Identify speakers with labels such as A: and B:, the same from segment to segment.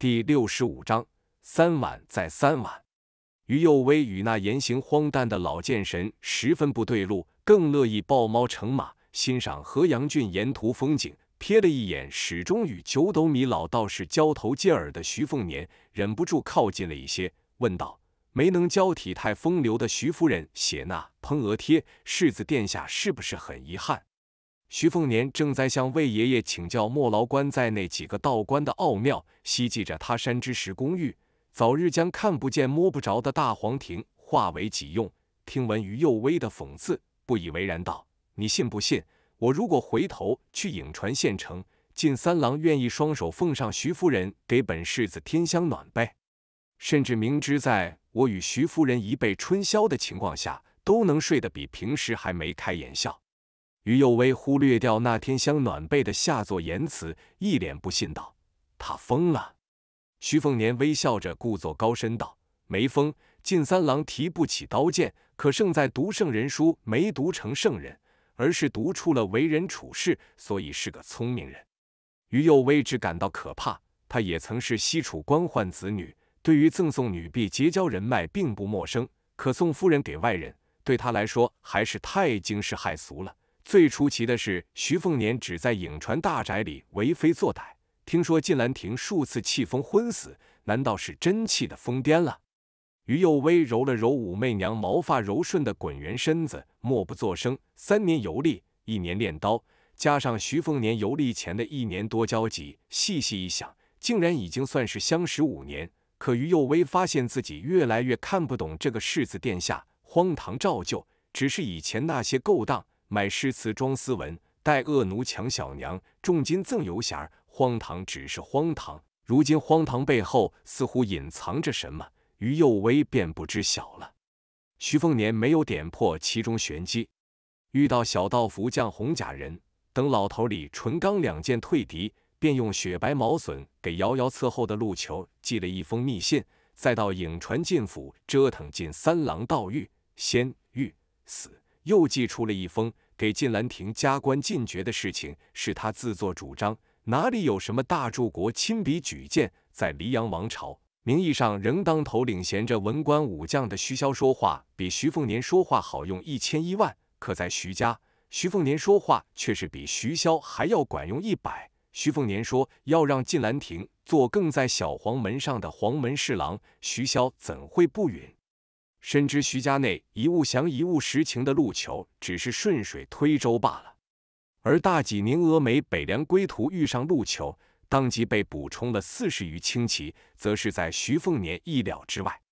A: 第六十五章三碗再三碗。于右威与那言行荒诞的老剑神十分不对路，更乐意抱猫乘马，欣赏河阳郡沿途风景。瞥了一眼始终与九斗米老道士交头接耳的徐凤年，忍不住靠近了一些，问道：“没能教体态风流的徐夫人写那烹鹅贴，世子殿下是不是很遗憾？”徐凤年正在向魏爷爷请教莫劳关在那几个道观的奥妙，希冀着他山之石公寓早日将看不见摸不着的大黄庭化为己用。听闻于幼威的讽刺，不以为然道：“你信不信？我如果回头去颍川县城，靳三郎愿意双手奉上徐夫人给本世子添香暖被，甚至明知在我与徐夫人一被春宵的情况下，都能睡得比平时还眉开眼笑。”于幼薇忽略掉那天香暖被的下作言辞，一脸不信道：“他疯了。”徐凤年微笑着，故作高深道：“没疯。晋三郎提不起刀剑，可胜在读圣人书，没读成圣人，而是读出了为人处事，所以是个聪明人。”于幼薇只感到可怕。他也曾是西楚官宦子女，对于赠送女婢结交人脉并不陌生，可送夫人给外人，对他来说还是太惊世骇俗了。最出奇的是，徐凤年只在颍川大宅里为非作歹。听说晋兰亭数次气疯昏死，难道是真气的疯癫了？于幼薇揉了揉武媚娘毛发柔顺的滚圆身子，默不作声。三年游历，一年练刀，加上徐凤年游历前的一年多交集，细细一想，竟然已经算是相识五年。可于幼薇发现自己越来越看不懂这个世子殿下，荒唐照旧，只是以前那些勾当。买诗词装斯文，待恶奴抢小娘，重金赠游侠，荒唐只是荒唐。如今荒唐背后似乎隐藏着什么，于幼威便不知晓了。徐凤年没有点破其中玄机，遇到小道符将红甲人等老头李淳罡两剑退敌，便用雪白毛笋给遥遥侧后的陆球寄了一封密信，再到影船进府折腾进三郎道狱仙狱死，又寄出了一封。给晋兰亭加官进爵的事情是他自作主张，哪里有什么大柱国亲笔举荐？在黎阳王朝，名义上仍当头领衔着文官武将的徐骁说话，比徐凤年说话好用一千一万；可在徐家，徐凤年说话却是比徐骁还要管用一百。徐凤年说要让晋兰亭做更在小黄门上的黄门侍郎，徐骁怎会不允？深知徐家内一物降一物实情的陆球只是顺水推舟罢了。而大济宁峨眉北凉归途遇上陆球，当即被补充了四十余轻骑，则是在徐凤年意料之外。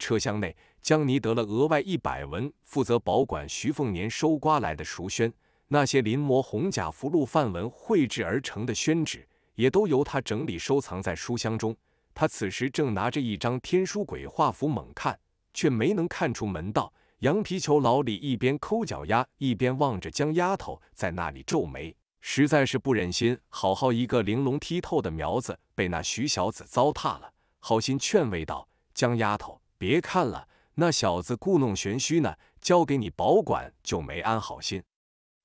A: 车厢内，江尼得了额外一百文，负责保管徐凤年收刮来的熟宣。那些临摹《红甲福禄》范文绘制而成的宣纸，也都由他整理收藏在书箱中。他此时正拿着一张《天书鬼画符》猛看。却没能看出门道。羊皮球老李一边抠脚丫，一边望着江丫头在那里皱眉，实在是不忍心。好好一个玲珑剔透的苗子，被那徐小子糟蹋了。好心劝慰道：“江丫头，别看了，那小子故弄玄虚呢。交给你保管就没安好心。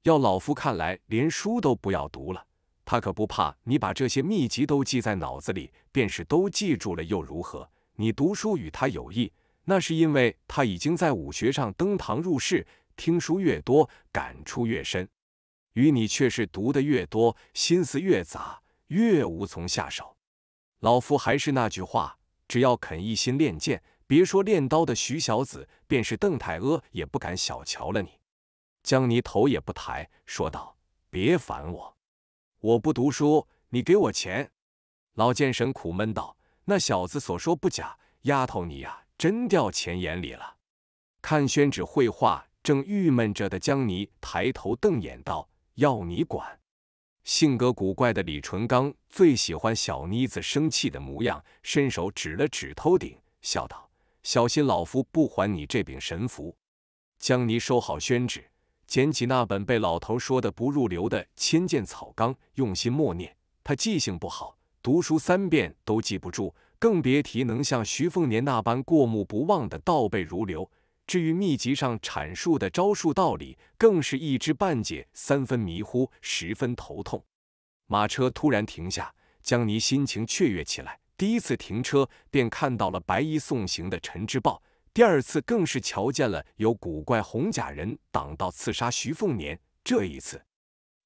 A: 要老夫看来，连书都不要读了。他可不怕你把这些秘籍都记在脑子里，便是都记住了又如何？你读书与他有益，那是因为他已经在武学上登堂入室，听书越多，感触越深；与你却是读得越多，心思越杂，越无从下手。老夫还是那句话，只要肯一心练剑，别说练刀的徐小子，便是邓太阿也不敢小瞧了你。江离头也不抬说道：“别烦我，我不读书，你给我钱。”老剑神苦闷道：“那小子所说不假，丫头你呀。”真掉钱眼里了！看宣纸绘画正郁闷着的江泥抬头瞪眼道：“要你管！”性格古怪的李淳刚最喜欢小妮子生气的模样，伸手指了指头顶，笑道：“小心老夫不还你这柄神符！”江泥收好宣纸，捡起那本被老头说的不入流的《千剑草纲》，用心默念。他记性不好，读书三遍都记不住。更别提能像徐凤年那般过目不忘的倒背如流。至于秘籍上阐述的招数道理，更是一知半解，三分迷糊，十分头痛。马车突然停下，江离心情雀跃起来。第一次停车，便看到了白衣送行的陈知豹；第二次，更是瞧见了有古怪红甲人挡道刺杀徐凤年。这一次，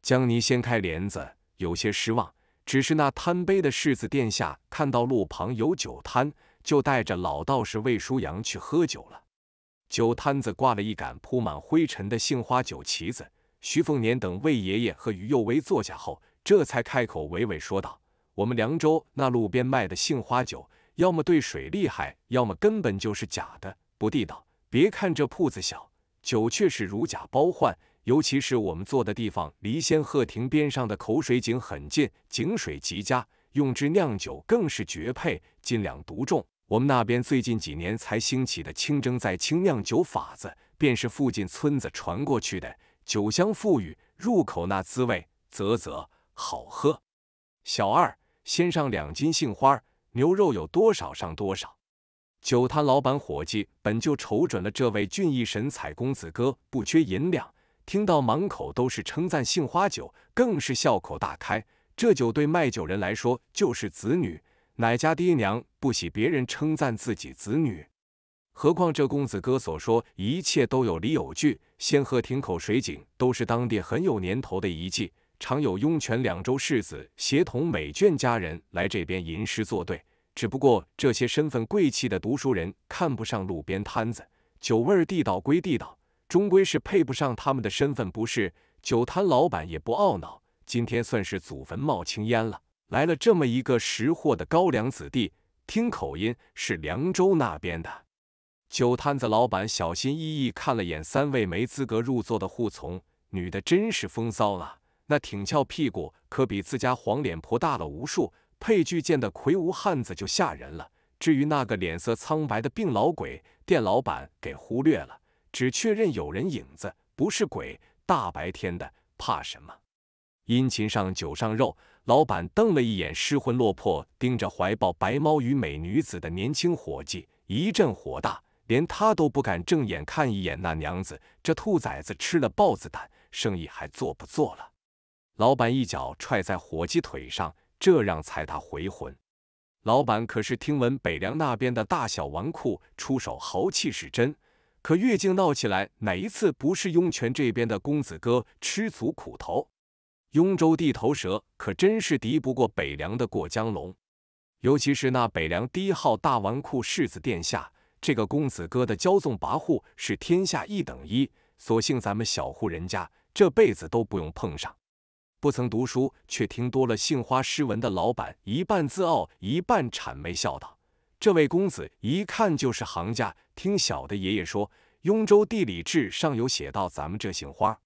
A: 江离掀开帘子，有些失望。只是那贪杯的世子殿下看到路旁有酒摊，就带着老道士魏舒阳去喝酒了。酒摊子挂了一杆铺满灰尘的杏花酒旗子。徐凤年等魏爷爷和于幼威坐下后，这才开口娓娓说道：“我们凉州那路边卖的杏花酒，要么兑水厉害，要么根本就是假的，不地道。别看这铺子小，酒却是如假包换。”尤其是我们坐的地方离仙鹤亭边上的口水井很近，井水极佳，用之酿酒更是绝配，斤两独重。我们那边最近几年才兴起的清蒸再清酿酒法子，便是附近村子传过去的。酒香馥郁，入口那滋味，啧啧，好喝。小二，先上两斤杏花牛肉，有多少上多少。酒摊老板伙计本就瞅准了这位俊逸神采公子哥，不缺银两。听到满口都是称赞杏花酒，更是笑口大开。这酒对卖酒人来说就是子女，哪家爹娘不喜别人称赞自己子女？何况这公子哥所说一切都有理有据。仙鹤亭口水井都是当地很有年头的遗迹，常有雍泉两州士子协同美眷家人来这边吟诗作对。只不过这些身份贵气的读书人看不上路边摊子，酒味地道归地道。终归是配不上他们的身份，不是？酒摊老板也不懊恼，今天算是祖坟冒青烟了。来了这么一个识货的高粱子弟，听口音是凉州那边的。酒摊子老板小心翼翼看了眼三位没资格入座的扈从，女的真是风骚了，那挺翘屁股可比自家黄脸婆大了无数。配巨剑的魁梧汉子就吓人了，至于那个脸色苍白的病老鬼，店老板给忽略了。只确认有人影子，不是鬼。大白天的，怕什么？殷勤上酒上肉。老板瞪了一眼失魂落魄、盯着怀抱白猫与美女子的年轻伙计，一阵火大，连他都不敢正眼看一眼那娘子。这兔崽子吃了豹子胆，生意还做不做了？老板一脚踹在伙计腿上，这让踩他回魂。老板可是听闻北凉那边的大小纨绔出手豪气是真。可越境闹起来，哪一次不是雍泉这边的公子哥吃足苦头？雍州地头蛇可真是敌不过北凉的过江龙，尤其是那北凉第一号大纨绔世子殿下，这个公子哥的骄纵跋扈是天下一等一。所幸咱们小户人家这辈子都不用碰上。不曾读书却听多了杏花诗文的老板，一半自傲，一半谄媚，笑道。这位公子一看就是行家，听小的爷爷说，《雍州地理志》上有写到咱们这杏花。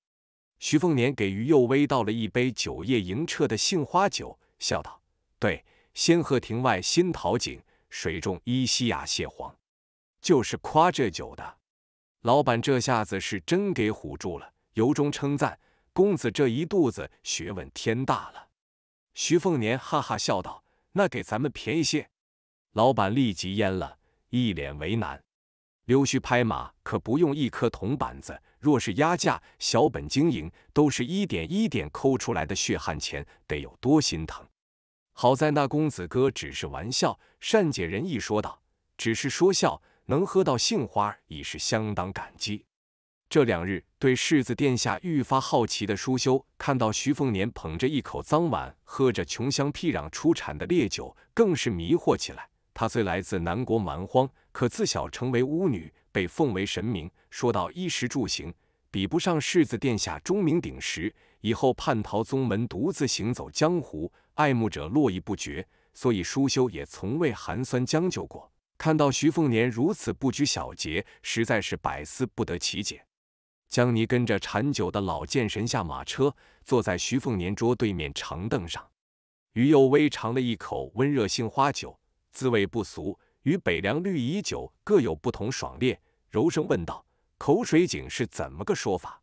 A: 徐凤年给于右威倒了一杯酒业迎澈的杏花酒，笑道：“对，仙鹤亭外新桃景，水中依稀亚蟹黄，就是夸这酒的。”老板这下子是真给唬住了，由衷称赞公子这一肚子学问天大了。徐凤年哈哈笑道：“那给咱们便宜些。”老板立即蔫了，一脸为难。溜须拍马可不用一颗铜板子，若是压价，小本经营都是一点一点抠出来的血汗钱，得有多心疼？好在那公子哥只是玩笑，善解人意，说道：“只是说笑，能喝到杏花已是相当感激。”这两日对世子殿下愈发好奇的舒修，看到徐凤年捧着一口脏碗，喝着穷乡僻壤出产的烈酒，更是迷惑起来。他虽来自南国蛮荒，可自小成为巫女，被奉为神明。说到衣食住行，比不上世子殿下钟鸣鼎食。以后叛逃宗门，独自行走江湖，爱慕者络绎不绝，所以舒修也从未寒酸将就过。看到徐凤年如此不拘小节，实在是百思不得其解。江离跟着馋酒的老剑神下马车，坐在徐凤年桌对面长凳上，余幼薇尝了一口温热杏花酒。滋味不俗，与北凉绿蚁酒各有不同爽烈。柔声问道：“口水井是怎么个说法？”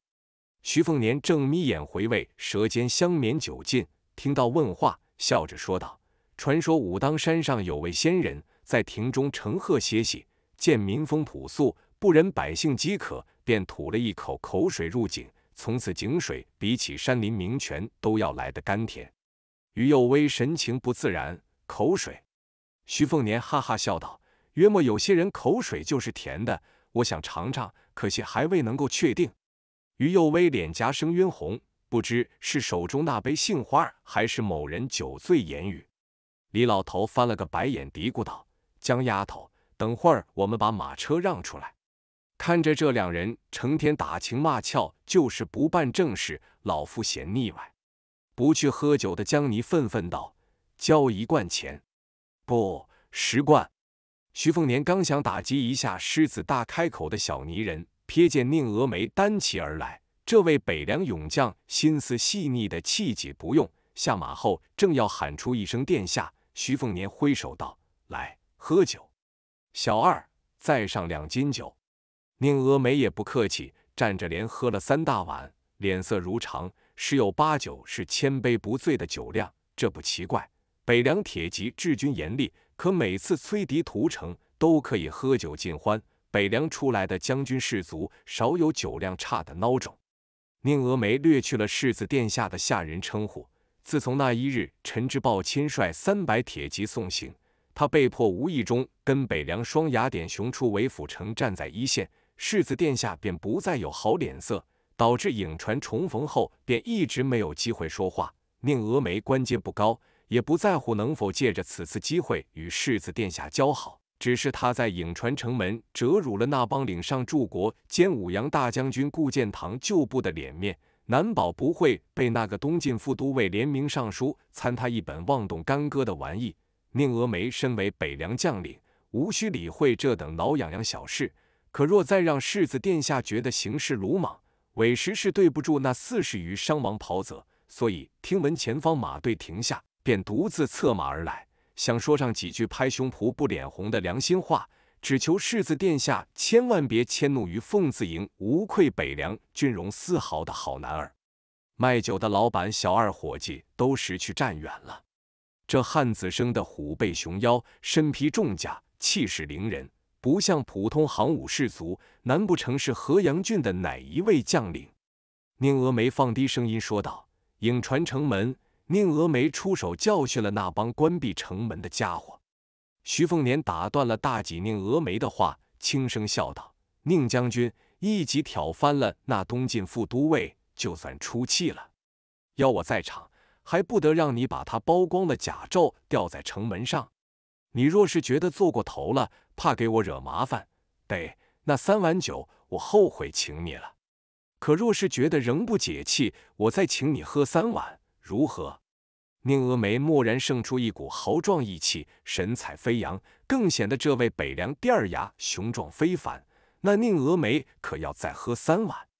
A: 徐凤年正眯眼回味，舌尖香绵酒劲，听到问话，笑着说道：“传说武当山上有位仙人，在亭中乘鹤歇息，见民风朴素，不忍百姓饥渴，便吐了一口口水入井，从此井水比起山林名泉都要来得甘甜。”于幼薇神情不自然，口水。徐凤年哈哈笑道：“约莫有些人口水就是甜的，我想尝尝，可惜还未能够确定。”于幼薇脸颊生晕红，不知是手中那杯杏花，还是某人酒醉言语。李老头翻了个白眼，嘀咕道：“江丫头，等会儿我们把马车让出来。”看着这两人成天打情骂俏，就是不办正事，老夫嫌腻歪。不去喝酒的江泥愤愤道：“交一罐钱。”不十贯。徐凤年刚想打击一下狮子大开口的小泥人，瞥见宁峨眉单骑而来。这位北凉勇将心思细腻的气急不用下马后，正要喊出一声殿下，徐凤年挥手道：“来喝酒。”小二再上两斤酒。宁峨眉也不客气，站着连喝了三大碗，脸色如常，十有八九是千杯不醉的酒量，这不奇怪。北凉铁骑治军严厉，可每次摧敌屠城都可以喝酒尽欢。北凉出来的将军士卒，少有酒量差的孬种。宁峨眉略去了世子殿下的下人称呼。自从那一日，陈知豹亲率三百铁骑送行，他被迫无意中跟北凉双牙点雄出韦府城站在一线，世子殿下便不再有好脸色，导致影传重逢后便一直没有机会说话。宁峨眉官阶不高。也不在乎能否借着此次机会与世子殿下交好，只是他在颍川城门折辱了那帮领上柱国兼武阳大将军顾建堂旧部的脸面，难保不会被那个东晋副都尉联名上书参他一本妄动干戈的玩意。宁峨眉身为北凉将领，无需理会这等挠痒痒小事。可若再让世子殿下觉得行事鲁莽，委实是对不住那四十余伤亡袍泽。所以听闻前方马队停下。便独自策马而来，想说上几句拍胸脯不脸红的良心话，只求世子殿下千万别迁怒于凤子营，无愧北凉军容丝毫的好男儿。卖酒的老板、小二、伙计都识趣站远了。这汉子生的虎背熊腰，身披重甲，气势凌人，不像普通行伍士卒，难不成是河阳郡的哪一位将领？宁峨眉放低声音说道：“颍传城门。”宁峨眉出手教训了那帮关闭城门的家伙。徐凤年打断了大戟宁峨眉的话，轻声笑道：“宁将军一戟挑翻了那东晋副都尉，就算出气了。要我在场，还不得让你把他剥光的甲胄吊在城门上？你若是觉得做过头了，怕给我惹麻烦，得那三碗酒我后悔请你了。可若是觉得仍不解气，我再请你喝三碗，如何？”宁峨眉蓦然生出一股豪壮意气，神采飞扬，更显得这位北凉第二牙雄壮非凡。那宁峨眉可要再喝三碗。